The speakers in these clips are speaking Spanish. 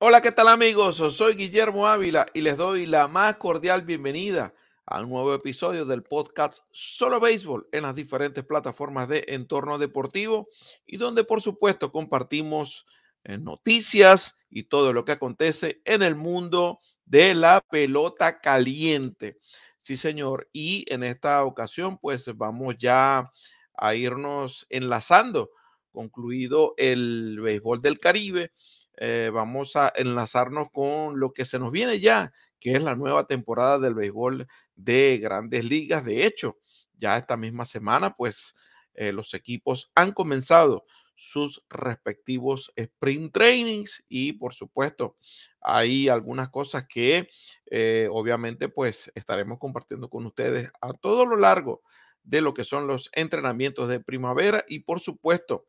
Hola, ¿qué tal amigos? Soy Guillermo Ávila y les doy la más cordial bienvenida al nuevo episodio del podcast Solo Béisbol en las diferentes plataformas de entorno deportivo y donde por supuesto compartimos eh, noticias y todo lo que acontece en el mundo de la pelota caliente. Sí, señor. Y en esta ocasión pues vamos ya a irnos enlazando, concluido el béisbol del Caribe eh, vamos a enlazarnos con lo que se nos viene ya, que es la nueva temporada del béisbol de grandes ligas. De hecho, ya esta misma semana, pues eh, los equipos han comenzado sus respectivos spring trainings y por supuesto hay algunas cosas que eh, obviamente pues estaremos compartiendo con ustedes a todo lo largo de lo que son los entrenamientos de primavera y por supuesto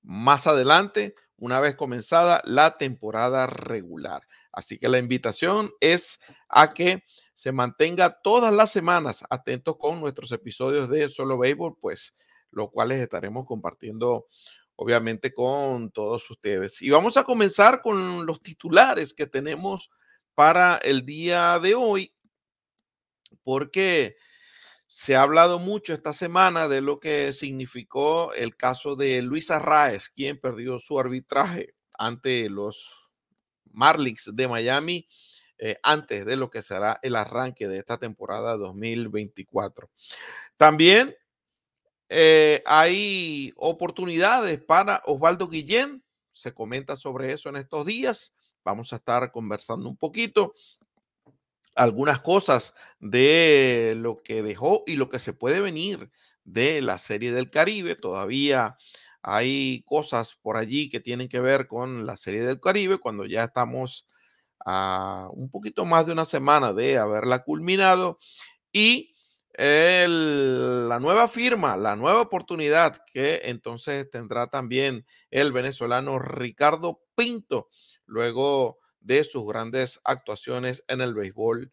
más adelante una vez comenzada la temporada regular. Así que la invitación es a que se mantenga todas las semanas atentos con nuestros episodios de Solo Béisbol, pues los cuales estaremos compartiendo obviamente con todos ustedes. Y vamos a comenzar con los titulares que tenemos para el día de hoy, porque se ha hablado mucho esta semana de lo que significó el caso de Luis arraes quien perdió su arbitraje ante los Marlins de Miami eh, antes de lo que será el arranque de esta temporada 2024. También eh, hay oportunidades para Osvaldo Guillén. Se comenta sobre eso en estos días. Vamos a estar conversando un poquito algunas cosas de lo que dejó y lo que se puede venir de la serie del Caribe. Todavía hay cosas por allí que tienen que ver con la serie del Caribe cuando ya estamos a un poquito más de una semana de haberla culminado y la nueva firma, la nueva oportunidad que entonces tendrá también el venezolano Ricardo Pinto luego de sus grandes actuaciones en el béisbol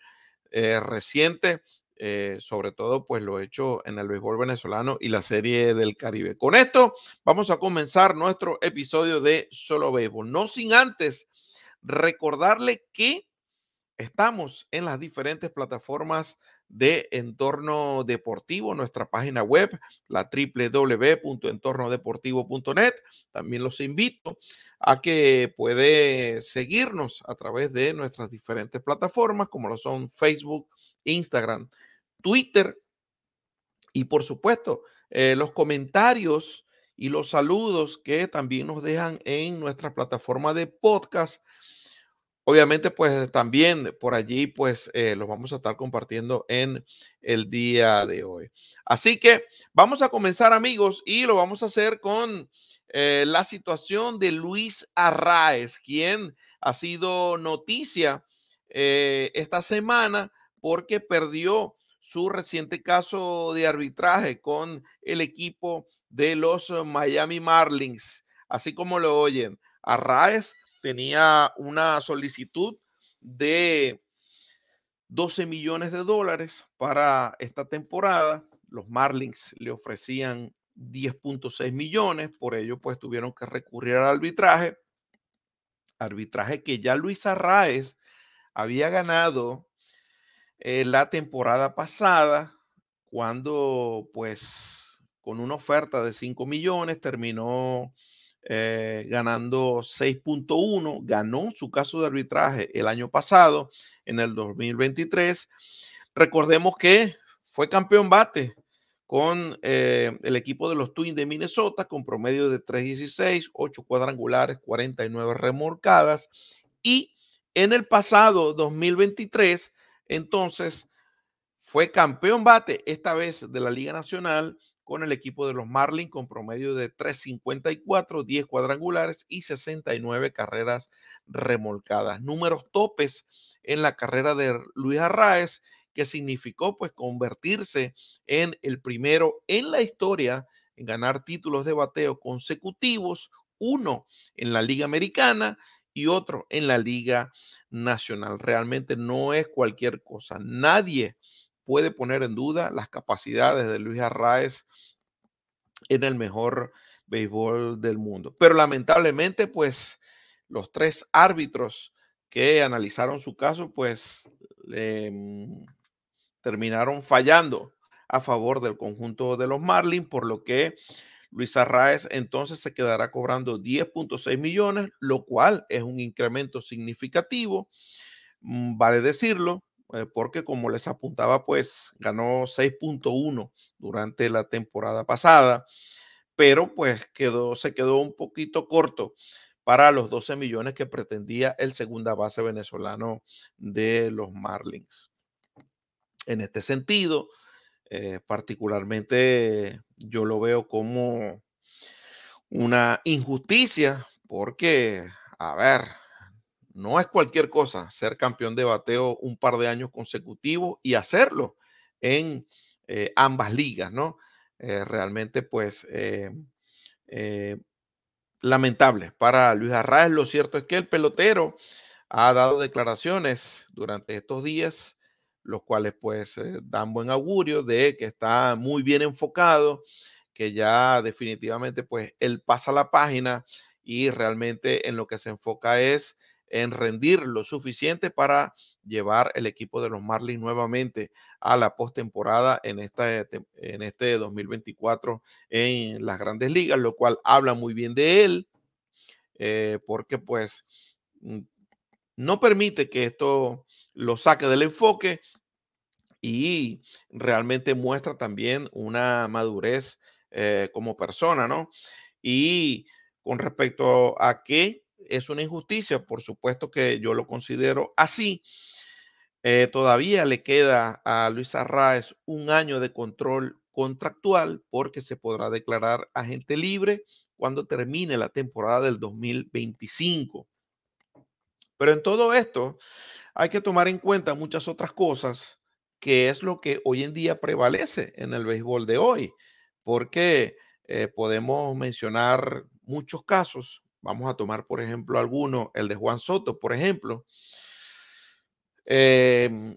eh, reciente, eh, sobre todo pues lo hecho en el béisbol venezolano y la serie del Caribe. Con esto vamos a comenzar nuestro episodio de Solo Béisbol, no sin antes recordarle que estamos en las diferentes plataformas de Entorno Deportivo, nuestra página web, la www.entornodeportivo.net. También los invito a que puede seguirnos a través de nuestras diferentes plataformas, como lo son Facebook, Instagram, Twitter y por supuesto eh, los comentarios y los saludos que también nos dejan en nuestra plataforma de podcast Obviamente, pues también por allí, pues eh, los vamos a estar compartiendo en el día de hoy. Así que vamos a comenzar, amigos, y lo vamos a hacer con eh, la situación de Luis Arraes, quien ha sido noticia eh, esta semana porque perdió su reciente caso de arbitraje con el equipo de los Miami Marlins. Así como lo oyen, Arraes tenía una solicitud de 12 millones de dólares para esta temporada. Los Marlins le ofrecían 10.6 millones, por ello pues tuvieron que recurrir al arbitraje. Arbitraje que ya Luis Arraes había ganado eh, la temporada pasada cuando pues con una oferta de 5 millones terminó eh, ganando 6.1, ganó su caso de arbitraje el año pasado, en el 2023. Recordemos que fue campeón bate con eh, el equipo de los Twins de Minnesota, con promedio de 3.16, 8 cuadrangulares, 49 remolcadas. Y en el pasado 2023, entonces, fue campeón bate, esta vez de la Liga Nacional, con el equipo de los Marlins con promedio de 354, 10 cuadrangulares y 69 carreras remolcadas. Números topes en la carrera de Luis Arraez, que significó pues convertirse en el primero en la historia en ganar títulos de bateo consecutivos, uno en la Liga Americana y otro en la Liga Nacional. Realmente no es cualquier cosa. Nadie puede poner en duda las capacidades de Luis Arraez en el mejor béisbol del mundo. Pero lamentablemente, pues los tres árbitros que analizaron su caso, pues mm, terminaron fallando a favor del conjunto de los Marlins, por lo que Luis Arraez entonces se quedará cobrando 10.6 millones, lo cual es un incremento significativo, mm, vale decirlo, eh, porque como les apuntaba, pues ganó 6.1 durante la temporada pasada, pero pues quedó, se quedó un poquito corto para los 12 millones que pretendía el segunda base venezolano de los Marlins. En este sentido, eh, particularmente yo lo veo como una injusticia porque, a ver, no es cualquier cosa ser campeón de bateo un par de años consecutivos y hacerlo en eh, ambas ligas, ¿no? Eh, realmente, pues, eh, lamentable para Luis Arraes, Lo cierto es que el pelotero ha dado declaraciones durante estos días, los cuales, pues, dan buen augurio de que está muy bien enfocado, que ya definitivamente, pues, él pasa la página y realmente en lo que se enfoca es en rendir lo suficiente para llevar el equipo de los Marlins nuevamente a la postemporada en, eh, en este 2024 en las grandes ligas, lo cual habla muy bien de él, eh, porque pues mm, no permite que esto lo saque del enfoque y realmente muestra también una madurez eh, como persona, ¿no? Y con respecto a qué es una injusticia, por supuesto que yo lo considero así. Eh, todavía le queda a Luis Arraes un año de control contractual porque se podrá declarar agente libre cuando termine la temporada del 2025. Pero en todo esto hay que tomar en cuenta muchas otras cosas que es lo que hoy en día prevalece en el béisbol de hoy, porque eh, podemos mencionar muchos casos Vamos a tomar, por ejemplo, alguno, el de Juan Soto, por ejemplo. Em,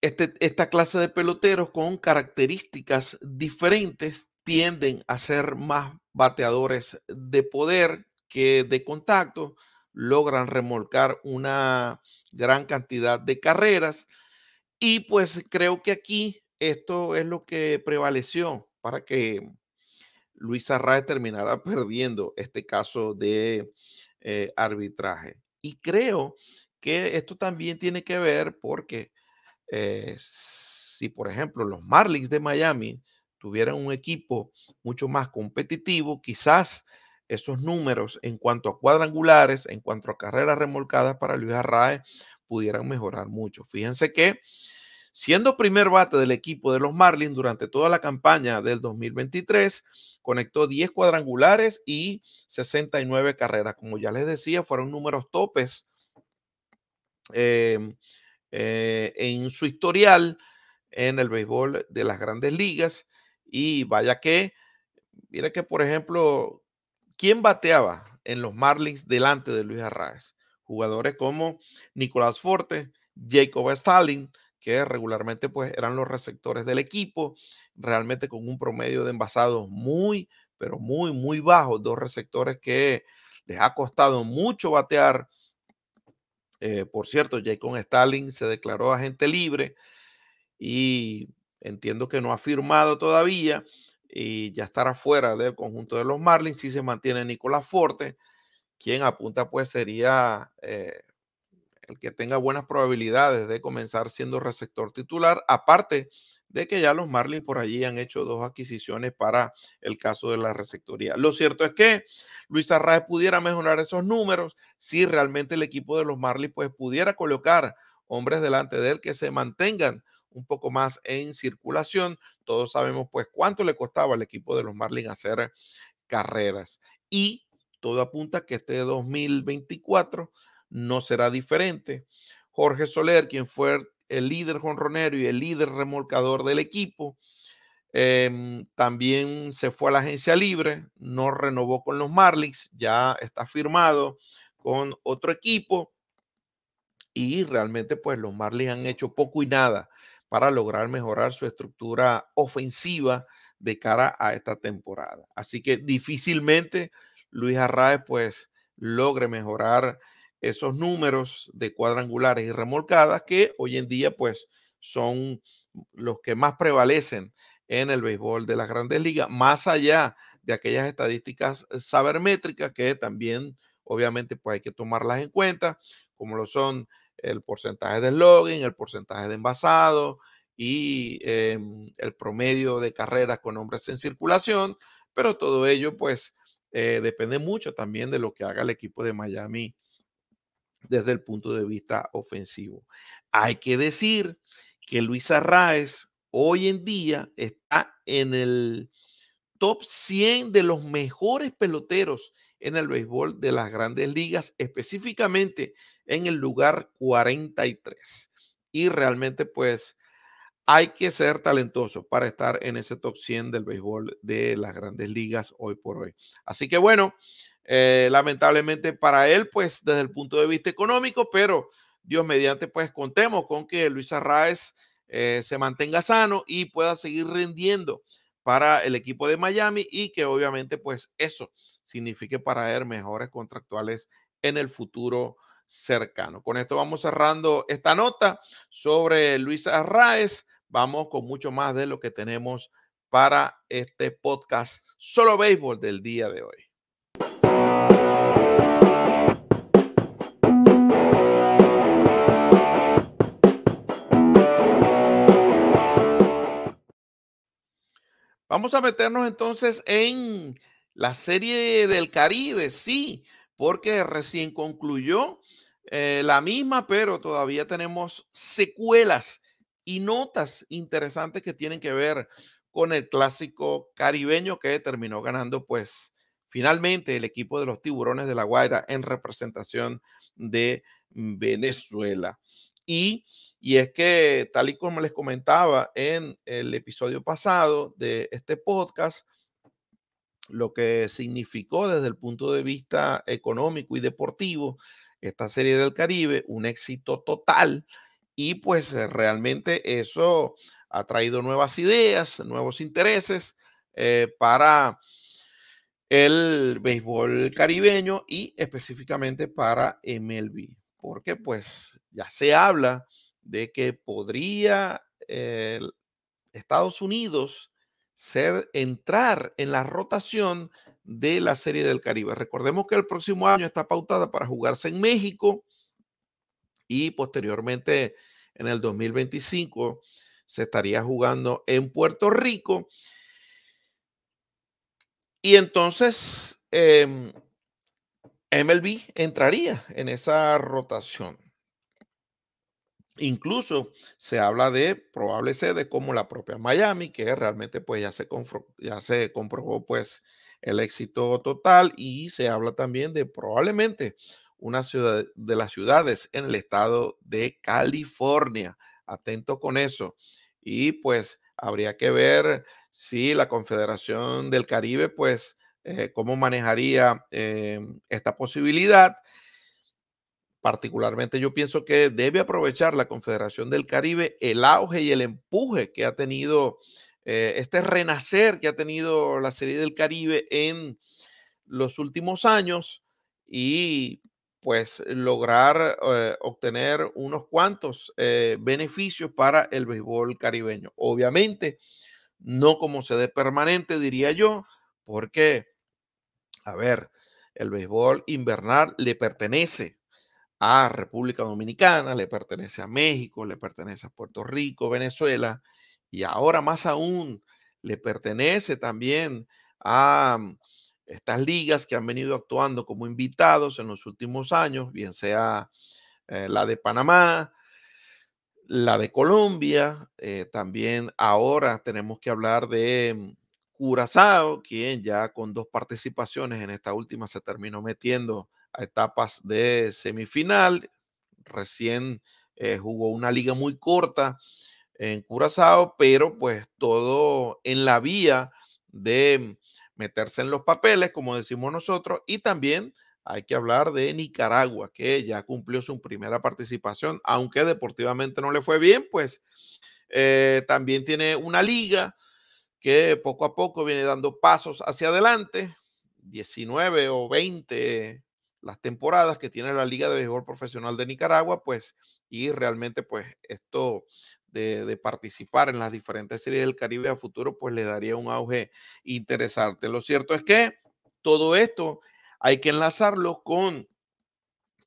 este, esta clase de peloteros con características diferentes tienden a ser más bateadores de poder que de contacto, logran remolcar una gran cantidad de carreras y pues creo que aquí esto es lo que prevaleció para que Luis Arrae terminará perdiendo este caso de eh, arbitraje. Y creo que esto también tiene que ver porque eh, si, por ejemplo, los Marlins de Miami tuvieran un equipo mucho más competitivo, quizás esos números en cuanto a cuadrangulares, en cuanto a carreras remolcadas para Luis Arrae, pudieran mejorar mucho. Fíjense que Siendo primer bate del equipo de los Marlins durante toda la campaña del 2023, conectó 10 cuadrangulares y 69 carreras. Como ya les decía, fueron números topes em, eh, en su historial en el béisbol de las grandes ligas. Y vaya que, mire que, por ejemplo, ¿quién bateaba en los Marlins delante de Luis Arraez? Jugadores como Nicolás Forte, Jacob Stalin, que regularmente pues eran los receptores del equipo, realmente con un promedio de envasados muy, pero muy, muy bajo, dos receptores que les ha costado mucho batear. Eh, por cierto, Jacob Stalin se declaró agente libre y entiendo que no ha firmado todavía y ya estará fuera del conjunto de los Marlins si se mantiene Nicolás Forte, quien apunta pues sería eh, el que tenga buenas probabilidades de comenzar siendo receptor titular, aparte de que ya los Marlins por allí han hecho dos adquisiciones para el caso de la receptoría. Lo cierto es que Luis Arraez pudiera mejorar esos números si realmente el equipo de los Marlins pues pudiera colocar hombres delante de él que se mantengan un poco más en circulación. Todos sabemos pues cuánto le costaba al equipo de los Marlins hacer carreras y todo apunta que este 2024 no será diferente. Jorge Soler, quien fue el líder jonronero y el líder remolcador del equipo, em, también se fue a la agencia libre, no renovó con los Marlins, ya está firmado con otro equipo y realmente pues los Marlins han hecho poco y nada para lograr mejorar su estructura ofensiva de cara a esta temporada. Así que difícilmente Luis Arraez pues logre mejorar esos números de cuadrangulares y remolcadas que hoy en día pues son los que más prevalecen en el béisbol de las grandes ligas, más allá de aquellas estadísticas eh, sabermétricas que también obviamente pues hay que tomarlas en cuenta, como lo son el porcentaje de login, el porcentaje de envasado y em, el promedio de carreras con hombres en circulación, pero todo ello pues eh, depende mucho también de lo que haga el equipo de Miami desde el punto de vista ofensivo. Hay que decir que Luis Arraez hoy en día está en el top 100 de los mejores peloteros en el béisbol de las grandes ligas, específicamente en el lugar 43. Y realmente pues hay que ser talentoso para estar en ese top 100 del béisbol de las grandes ligas hoy por hoy. Así que bueno, eh, lamentablemente para él, pues desde el punto de vista económico, pero Dios mediante, pues contemos con que Luis Arraez eh, se mantenga sano y pueda seguir rindiendo para el equipo de Miami y que obviamente pues eso signifique para él mejores contractuales en el futuro cercano. Con esto vamos cerrando esta nota sobre Luis Arraez vamos con mucho más de lo que tenemos para este podcast Solo Béisbol del día de hoy. Vamos a meternos entonces en la serie del Caribe, sí, porque recién concluyó eh, la misma, pero todavía tenemos secuelas y notas interesantes que tienen que ver con el clásico caribeño que terminó ganando pues finalmente el equipo de los tiburones de la Guaira en representación de Venezuela. Y, y es que tal y como les comentaba en el episodio pasado de este podcast, lo que significó desde el punto de vista económico y deportivo esta serie del Caribe, un éxito total y pues eh, realmente eso ha traído nuevas ideas, nuevos intereses eh, para el béisbol caribeño y específicamente para MLB, porque pues ya se habla de que podría Estados Unidos ser entrar en la rotación de la Serie del Caribe. Recordemos que el próximo año está pautada para jugarse en México y posteriormente en el 2025 se estaría jugando en Puerto Rico. Y entonces MLB em, entraría en esa rotación. Incluso se habla de probables como la propia Miami, que realmente pues ya se, ya se comprobó pues el éxito total y se habla también de probablemente una ciudad, de las ciudades en el estado de California. Atento con eso. Y pues habría que ver si la Confederación del Caribe, pues, eh, cómo manejaría eh, esta posibilidad. Particularmente yo pienso que debe aprovechar la Confederación del Caribe el auge y el empuje que ha tenido eh, este renacer que ha tenido la serie del Caribe en los últimos años y pues lograr eh, obtener unos cuantos eh, beneficios para el béisbol caribeño. Obviamente, no como sede permanente, diría yo, porque, a ver, el béisbol invernal le pertenece a República Dominicana, le pertenece a México, le pertenece a Puerto Rico, Venezuela, y ahora más aún le pertenece también a estas ligas que han venido actuando como invitados en los últimos años, bien sea eh, la de Panamá, la de Colombia, eh, también ahora tenemos que hablar de mm, Curazao, quien ya con dos participaciones en esta última se terminó metiendo a etapas de semifinal, recién eh, jugó una liga muy corta en Curazao, pero pues todo en la vía de mm, meterse en los papeles, como decimos nosotros, y también hay que hablar de Nicaragua, que ya cumplió su primera participación, aunque deportivamente no le fue bien, pues eh, también tiene una liga que poco a poco viene dando pasos hacia adelante, 19 o 20 las temporadas que tiene la Liga de Béisbol Profesional de Nicaragua, pues, y realmente pues esto de, participar en las diferentes series del Caribe a futuro, pues le daría un auge interesante. Lo cierto es que todo esto hay que enlazarlo con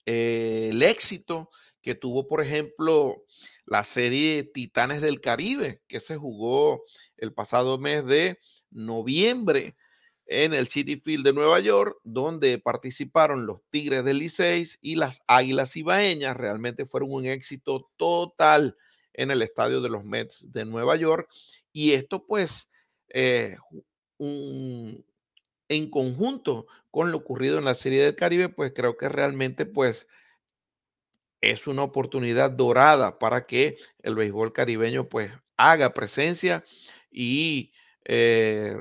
eh, el éxito que tuvo, por ejemplo, la serie Titanes del Caribe, que se jugó el pasado mes de noviembre en el City Field de Nueva York, donde participaron los Tigres del I6 y las Águilas Ibaeñas. Realmente fueron un éxito total en el estadio de los Mets de Nueva York. Y esto pues eh, en conjunto con lo ocurrido en la Serie del Caribe, pues creo que realmente pues es una oportunidad dorada para que el béisbol caribeño pues haga presencia y eh,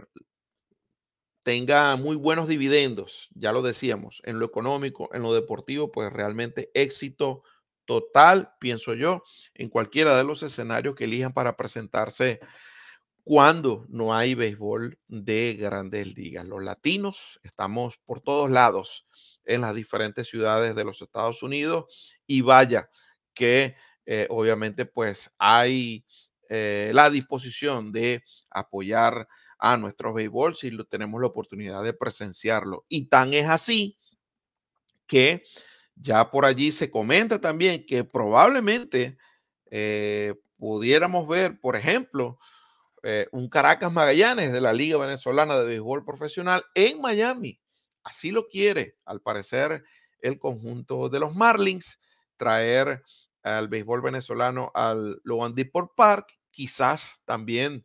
tenga muy buenos dividendos, ya lo decíamos, en lo económico, en lo deportivo, pues realmente éxito total, pienso yo, en cualquiera de los escenarios que elijan para presentarse cuando no hay béisbol de grandes ligas. Los latinos estamos por todos lados en las diferentes ciudades de los Estados Unidos y vaya que eh, obviamente pues hay eh, la disposición de apoyar a nuestro béisbol si lo, tenemos la oportunidad de presenciarlo. Y tan es así que ya por allí se comenta también que probablemente eh, pudiéramos ver, por ejemplo, eh, un Caracas Magallanes de la Liga Venezolana de Béisbol Profesional en Miami. Así lo quiere, al parecer, el conjunto de los Marlins, traer al béisbol venezolano al Deport Park, quizás también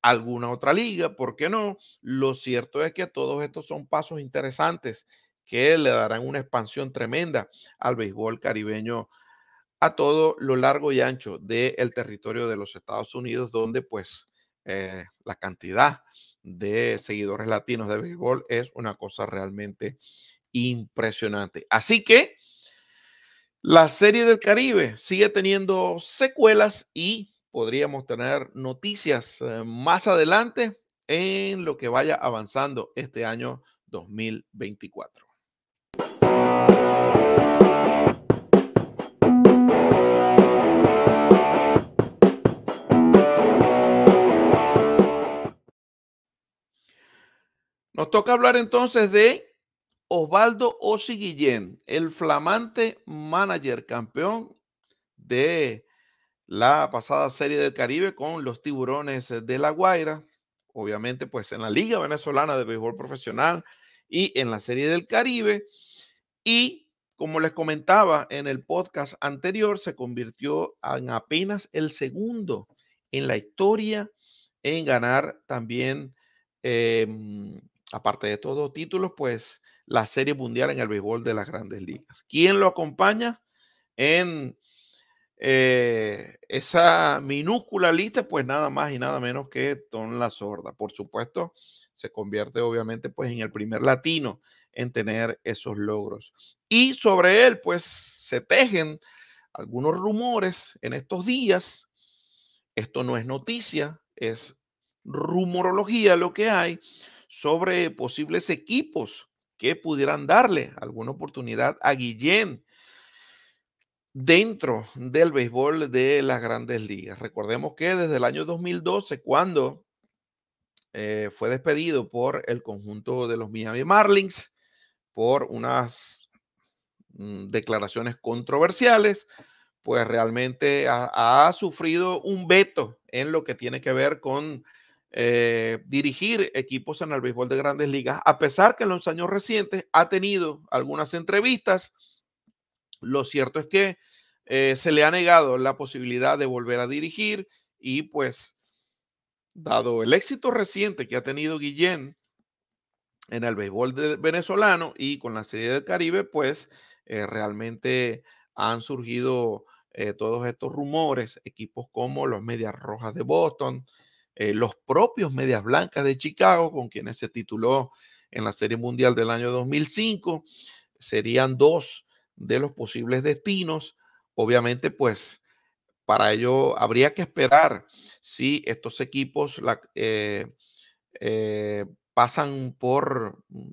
alguna otra liga, ¿por qué no? Lo cierto es que todos estos son pasos interesantes que le darán una expansión tremenda al béisbol caribeño a todo lo largo y ancho del territorio de los Estados Unidos, donde pues eh, la cantidad de seguidores latinos de béisbol es una cosa realmente impresionante. Así que la serie del Caribe sigue teniendo secuelas y podríamos tener noticias eh, más adelante en lo que vaya avanzando este año 2024. Nos toca hablar entonces de Osvaldo Osi Guillén, el flamante manager campeón de la pasada serie del Caribe con los tiburones de La Guaira, obviamente pues en la Liga Venezolana de Béisbol Profesional y en la serie del Caribe. Y como les comentaba en el podcast anterior, se convirtió en apenas el segundo en la historia en ganar también, em, aparte de todos títulos, pues la Serie Mundial en el béisbol de las grandes ligas. ¿Quién lo acompaña en eh, esa minúscula lista, pues nada más y nada menos que Don La Sorda. Por supuesto, se convierte obviamente pues en el primer latino en tener esos logros. Y sobre él, pues, se tejen algunos rumores en estos días. Esto no es noticia, es rumorología lo que hay sobre posibles equipos que pudieran darle alguna oportunidad a Guillén dentro del béisbol de las grandes ligas. Recordemos que desde el año 2012, cuando eh, fue despedido por el conjunto de los Miami Marlins, por unas mm, declaraciones controversiales, pues realmente ha, sufrido un veto en lo que tiene que ver con eh, dirigir equipos en el béisbol de grandes ligas, a pesar que en los años recientes ha tenido algunas entrevistas. Lo cierto es que eh, se le ha negado la posibilidad de volver a dirigir y pues, dado el éxito reciente que ha tenido Guillén, en el béisbol venezolano y con la Serie del Caribe, pues eh, realmente han surgido eh, todos estos rumores, equipos como los Medias Rojas de Boston, eh, los propios Medias Blancas de Chicago, con quienes se tituló en la Serie Mundial del año 2005, serían dos de los posibles destinos. Obviamente, pues para ello habría que esperar si estos equipos eh, pasan por mm,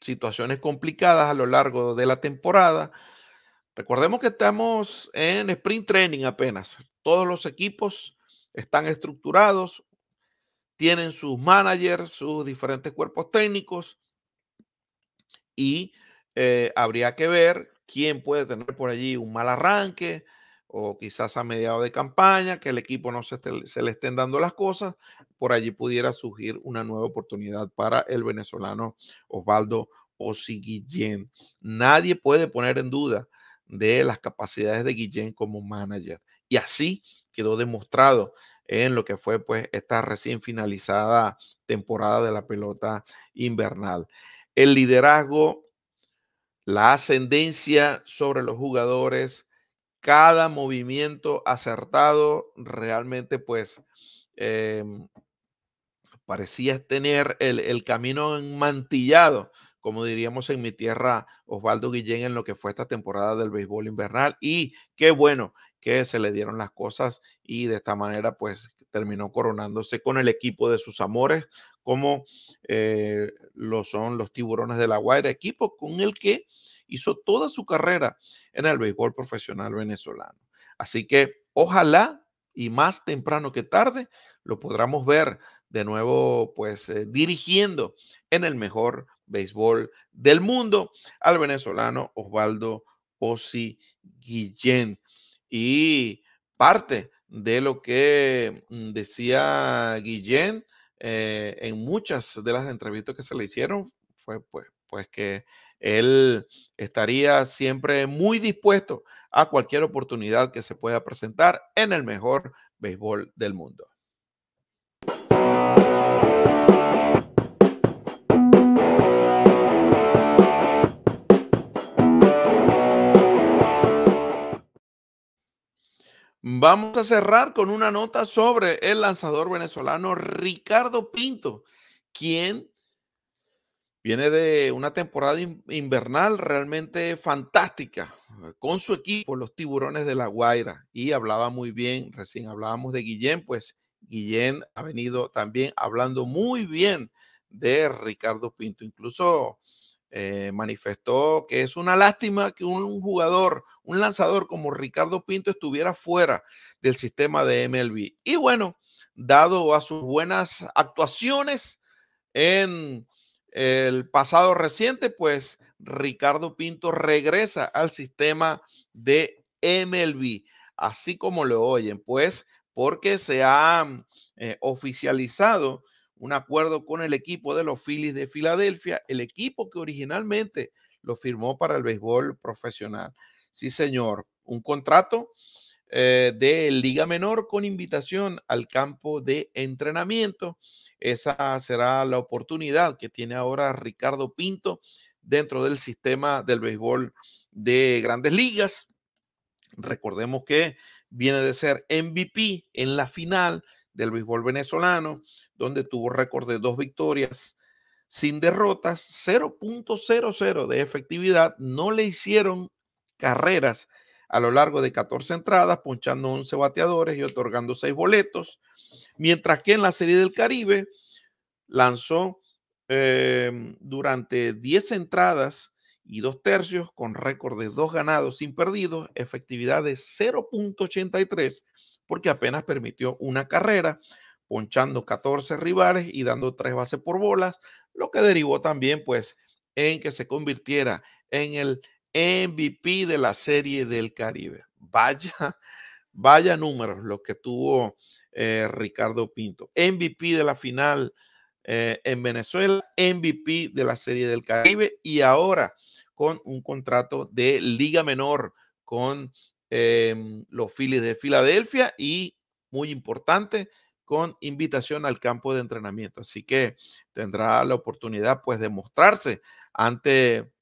situaciones complicadas a lo largo de la temporada. Recordemos que estamos en sprint training apenas. Todos los equipos están estructurados, tienen sus managers, sus diferentes cuerpos técnicos y eh, habría que ver quién puede tener por allí un mal arranque, o quizás a mediados de campaña, que el equipo no se, se, le estén dando las cosas, por allí pudiera surgir una nueva oportunidad para el venezolano Osvaldo Guillén. Nadie puede poner en duda de las capacidades de Guillén como manager. Y así quedó demostrado en lo que fue pues esta recién finalizada temporada de la pelota invernal. El liderazgo, la ascendencia sobre los jugadores, cada movimiento acertado realmente pues em, parecía tener el, camino enmantillado, como diríamos en mi tierra, Osvaldo Guillén en lo que fue esta temporada del béisbol invernal. Y qué bueno que se le dieron las cosas y de esta manera pues terminó coronándose con el equipo de sus amores, como eh, lo son los tiburones de la Guaira, equipo con el que hizo toda su carrera en el béisbol profesional venezolano. Así que ojalá y más temprano que tarde lo podamos ver de nuevo pues eh, dirigiendo en el mejor béisbol del mundo al venezolano Osvaldo Ossi Guillén. Y parte de lo que mm, decía Guillén eh, en muchas de las entrevistas que se le hicieron fue pues pues que él estaría siempre muy dispuesto a cualquier oportunidad que se pueda presentar en el mejor béisbol del mundo. Vamos a cerrar con una nota sobre el lanzador venezolano Ricardo Pinto, quien Viene de una temporada invernal realmente fantástica eh, con su equipo, los tiburones de La Guaira. Y hablaba muy bien, recién hablábamos de Guillén, pues Guillén ha venido también hablando muy bien de Ricardo Pinto. Incluso eh, manifestó que es una lástima que un jugador, un lanzador como Ricardo Pinto estuviera fuera del sistema de MLB. Y bueno, dado a sus buenas actuaciones en el pasado reciente, pues Ricardo Pinto regresa al sistema de MLB, así como lo oyen, pues porque se ha mm, eh, oficializado un acuerdo con el equipo de los Phillies de Filadelfia, el equipo que originalmente lo firmó para el béisbol profesional. Sí, señor, un contrato eh, de Liga Menor con invitación al campo de entrenamiento. Esa será la oportunidad que tiene ahora Ricardo Pinto dentro del sistema del béisbol de grandes ligas. Recordemos que viene de ser MVP en la final del béisbol venezolano, donde tuvo récord de dos victorias sin derrotas, 0.00 de efectividad, no le hicieron carreras a lo largo de 14 entradas, ponchando 11 bateadores y otorgando 6 boletos, mientras que en la Serie del Caribe lanzó em, durante 10 entradas y dos tercios con récord de 2 ganados sin perdidos, efectividad de 0.83, porque apenas permitió una carrera, ponchando 14 rivales y dando tres bases por bolas, lo que derivó también pues en que se convirtiera en el MVP de la Serie del Caribe. Vaya, vaya números los que tuvo eh, Ricardo Pinto. MVP de la final eh, en Venezuela, MVP de la Serie del Caribe y ahora con un contrato de liga menor con em, los Phillies de Filadelfia y, muy importante, con invitación al campo de entrenamiento. Así que tendrá la oportunidad pues de mostrarse ante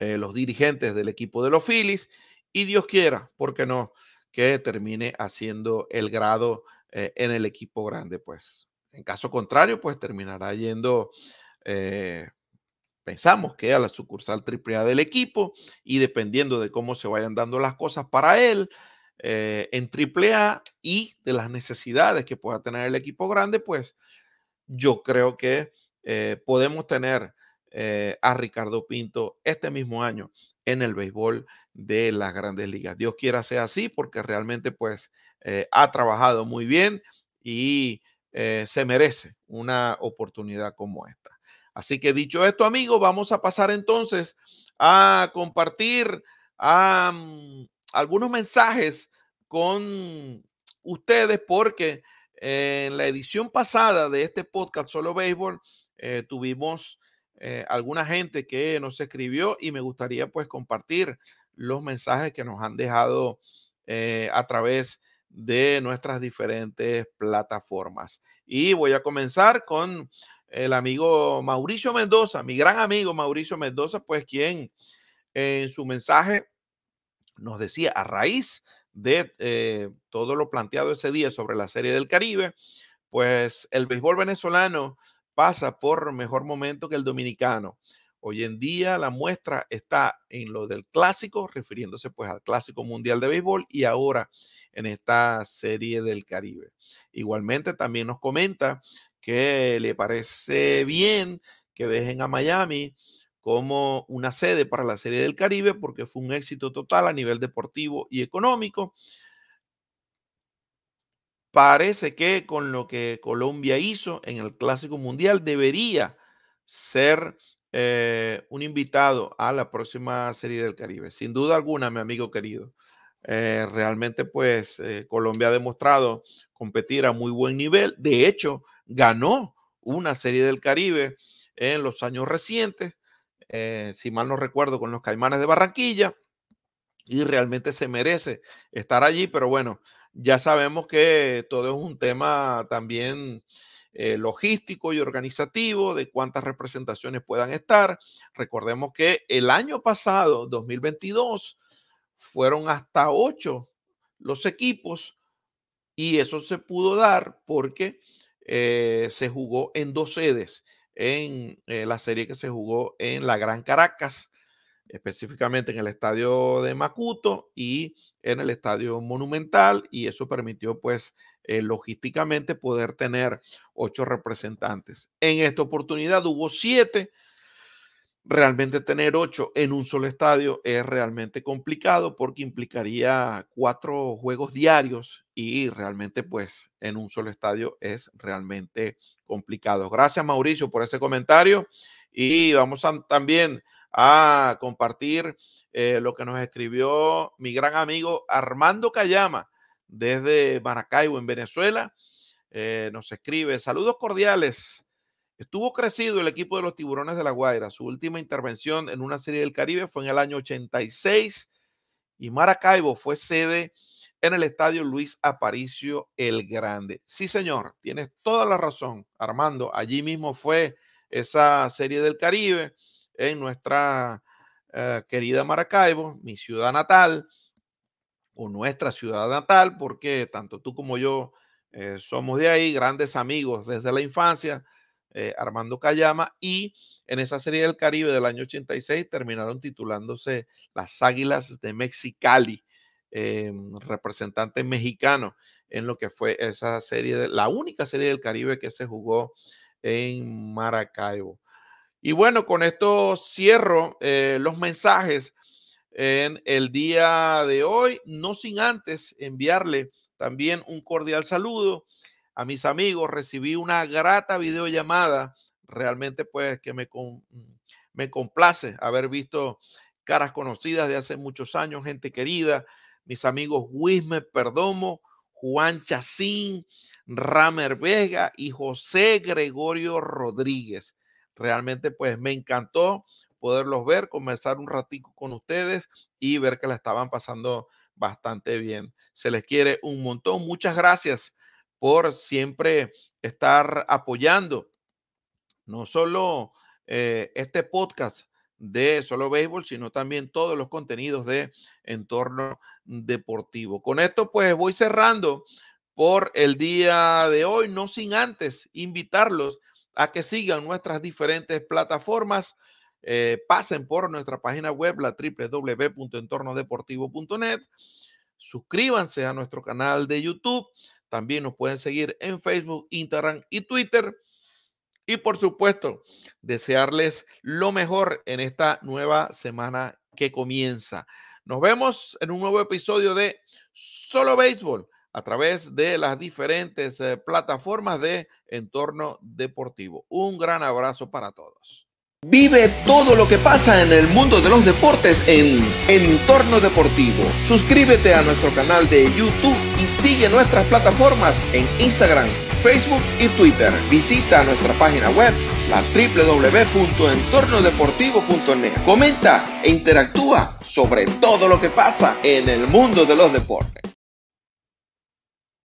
eh, los dirigentes del equipo de los Phillies y Dios quiera, porque no, que termine haciendo el grado eh, en el equipo grande, pues. En caso contrario, pues terminará yendo, eh, pensamos que a la sucursal AAA del equipo y dependiendo de cómo se vayan dando las cosas para él en AAA y de las necesidades que pueda tener el equipo grande, pues yo creo que podemos tener eh, a Ricardo Pinto este mismo año en el béisbol de las grandes ligas. Dios quiera sea así porque realmente pues eh, ha trabajado muy bien y eh, se merece una oportunidad como esta. Así que dicho esto amigos, vamos a pasar entonces a compartir algunos mensajes con ustedes porque en la edición pasada de este podcast Solo Béisbol tuvimos eh, alguna gente que nos escribió y me gustaría pues compartir los mensajes que nos han dejado eh, a través de nuestras diferentes plataformas. Y voy a comenzar con el amigo Mauricio Mendoza, mi gran amigo Mauricio Mendoza, pues quien en su mensaje nos decía a raíz de eh, todo lo planteado ese día sobre la Serie del Caribe, pues el béisbol venezolano pasa por mejor momento que el dominicano. Hoy en día la muestra está en lo del clásico, refiriéndose pues al clásico mundial de béisbol y ahora en esta serie del Caribe. Igualmente también nos comenta que le parece bien que dejen a Miami como una sede para la serie del Caribe porque fue un éxito total a nivel deportivo y económico parece que con lo que Colombia hizo en el Clásico Mundial debería ser eh, un invitado a la próxima Serie del Caribe. Sin duda alguna, mi amigo querido. Eh, realmente, pues, eh, Colombia ha demostrado competir a muy buen nivel. De hecho, ganó una Serie del Caribe en los años recientes, si mal no recuerdo, con los Caimanes de Barranquilla. Y realmente se merece estar allí, pero bueno, ya sabemos que todo es un tema también eh, logístico y organizativo de cuántas representaciones puedan estar. Recordemos que el año pasado, 2022, fueron hasta ocho los equipos y eso se pudo dar porque eh, se jugó en dos sedes, en eh, la serie que se jugó en la Gran Caracas, específicamente en el estadio de Macuto y en el Estadio Monumental y eso permitió pues eh, logísticamente poder tener ocho representantes. En esta oportunidad hubo siete. Realmente tener ocho en un solo estadio es realmente complicado porque implicaría cuatro juegos diarios y realmente pues en un solo estadio es realmente complicado. Gracias Mauricio por ese comentario y vamos también a compartir eh, lo que nos escribió mi gran amigo Armando Cayama desde Maracaibo, en Venezuela. Eh, nos escribe, saludos cordiales. Estuvo crecido el equipo de los tiburones de la Guaira. Su última intervención en una serie del Caribe fue en el año 86 y Maracaibo fue sede en el estadio Luis Aparicio el Grande. Sí, señor, tienes toda la razón, Armando. Allí mismo fue esa serie del Caribe en nuestra eh, querida Maracaibo, mi ciudad natal o nuestra ciudad natal, porque tanto tú como yo eh, somos de ahí, grandes amigos desde la infancia, eh, Armando Cayama, y en esa serie del Caribe del año 86 terminaron titulándose Las Águilas de Mexicali, representante mexicano en lo que fue esa serie, la única serie del Caribe que se jugó en Maracaibo. Y bueno, con esto cierro eh, los mensajes en el día de hoy, no sin antes enviarle también un cordial saludo a mis amigos. Recibí una grata videollamada, realmente pues que me, me complace haber visto caras conocidas de hace muchos años, gente querida, mis amigos Wismer Perdomo, Juan Chacín, Ramer Vega y José Gregorio Rodríguez. Realmente, pues me encantó poderlos ver, conversar un ratico con ustedes y ver que la estaban pasando bastante bien. Se les quiere un montón. Muchas gracias por siempre estar apoyando no solo eh, este podcast de Solo Béisbol, sino también todos los contenidos de entorno deportivo. Con esto pues voy cerrando por el día de hoy, no sin antes invitarlos a que sigan nuestras diferentes plataformas. Eh, pasen por nuestra página web, la www.entornodeportivo.net. Suscríbanse a nuestro canal de YouTube. También nos pueden seguir en Facebook, Instagram y Twitter. Y por supuesto, desearles lo mejor en esta nueva semana que comienza. Nos vemos en un nuevo episodio de Solo Béisbol a través de las diferentes eh, plataformas de Entorno Deportivo. Un gran abrazo para todos. Vive todo lo que pasa en el mundo de los deportes en Entorno Deportivo. Suscríbete a nuestro canal de YouTube y sigue nuestras plataformas en Instagram, Facebook y Twitter. Visita nuestra página web la www.entornodeportivo.net. Comenta e interactúa sobre todo lo que pasa en el mundo de los deportes.